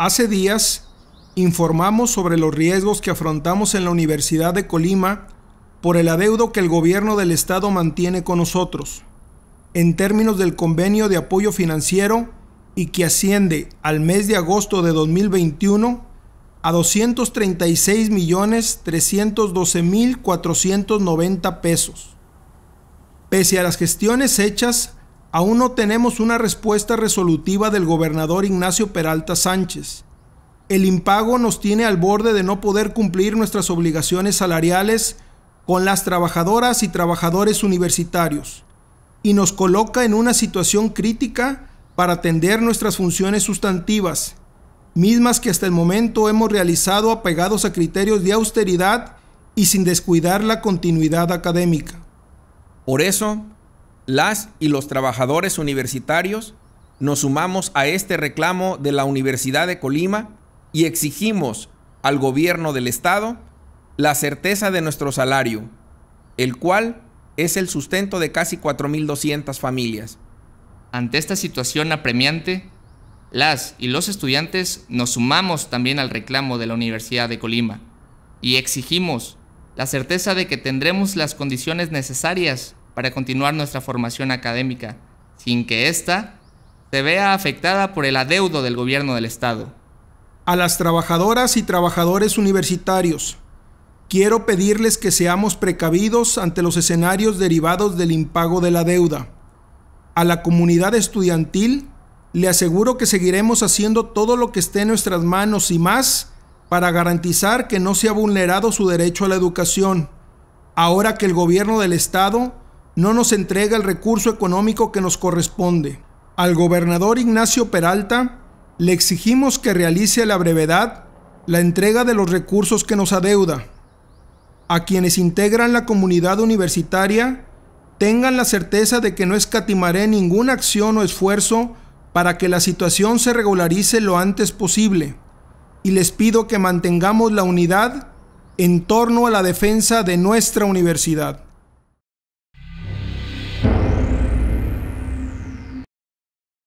Hace días informamos sobre los riesgos que afrontamos en la Universidad de Colima por el adeudo que el gobierno del estado mantiene con nosotros, en términos del convenio de apoyo financiero y que asciende al mes de agosto de 2021 a $236,312,490. millones mil pesos. Pese a las gestiones hechas, aún no tenemos una respuesta resolutiva del gobernador Ignacio Peralta Sánchez. El impago nos tiene al borde de no poder cumplir nuestras obligaciones salariales con las trabajadoras y trabajadores universitarios y nos coloca en una situación crítica para atender nuestras funciones sustantivas, mismas que hasta el momento hemos realizado apegados a criterios de austeridad y sin descuidar la continuidad académica. Por eso, las y los trabajadores universitarios nos sumamos a este reclamo de la Universidad de Colima y exigimos al gobierno del Estado la certeza de nuestro salario, el cual es el sustento de casi 4.200 familias. Ante esta situación apremiante, las y los estudiantes nos sumamos también al reclamo de la Universidad de Colima y exigimos la certeza de que tendremos las condiciones necesarias para continuar nuestra formación académica, sin que ésta se vea afectada por el adeudo del gobierno del Estado. A las trabajadoras y trabajadores universitarios, quiero pedirles que seamos precavidos ante los escenarios derivados del impago de la deuda. A la comunidad estudiantil, le aseguro que seguiremos haciendo todo lo que esté en nuestras manos y más para garantizar que no sea vulnerado su derecho a la educación, ahora que el gobierno del Estado no nos entrega el recurso económico que nos corresponde. Al gobernador Ignacio Peralta le exigimos que realice a la brevedad la entrega de los recursos que nos adeuda. A quienes integran la comunidad universitaria, tengan la certeza de que no escatimaré ninguna acción o esfuerzo para que la situación se regularice lo antes posible y les pido que mantengamos la unidad en torno a la defensa de nuestra universidad.